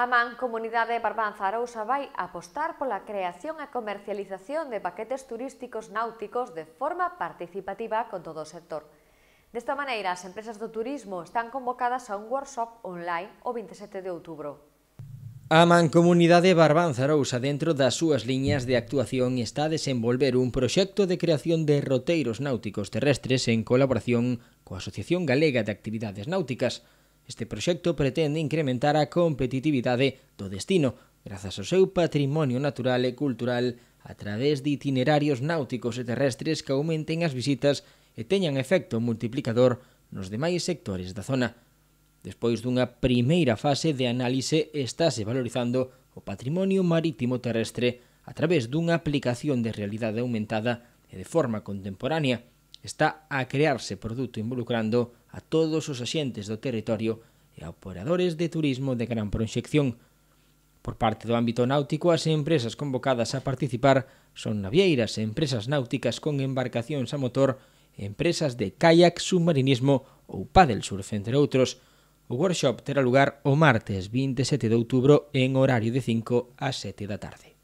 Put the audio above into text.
A Comunidade de Barbanza Arousa vai apostar pola creación e comercialización de paquetes turísticos náuticos de forma participativa con todo o sector. Desta maneira, as empresas do turismo están convocadas a un workshop online o 27 de outubro. A Mancomunidade Barbanza Arousa dentro das súas liñas de actuación está a desenvolver un proxecto de creación de roteiros náuticos terrestres en colaboración coa Asociación Galega de Actividades Náuticas, Este proxecto pretende incrementar a competitividade do destino grazas ao seu patrimonio natural e cultural a través de itinerarios náuticos e terrestres que aumenten as visitas e teñan efecto multiplicador nos demais sectores da zona. Despois dunha primeira fase de análise estáse valorizando o patrimonio marítimo terrestre a través dunha aplicación de realidade aumentada e de forma contemporánea Está a crearse produto involucrando a todos os axentes do territorio e a operadores de turismo de gran proxección. Por parte do ámbito náutico, as empresas convocadas a participar son navieiras empresas náuticas con embarcacións a motor, empresas de kayak, submarinismo ou paddle surf, entre outros. O workshop terá lugar o martes 27 de outubro en horario de 5 a 7 da tarde.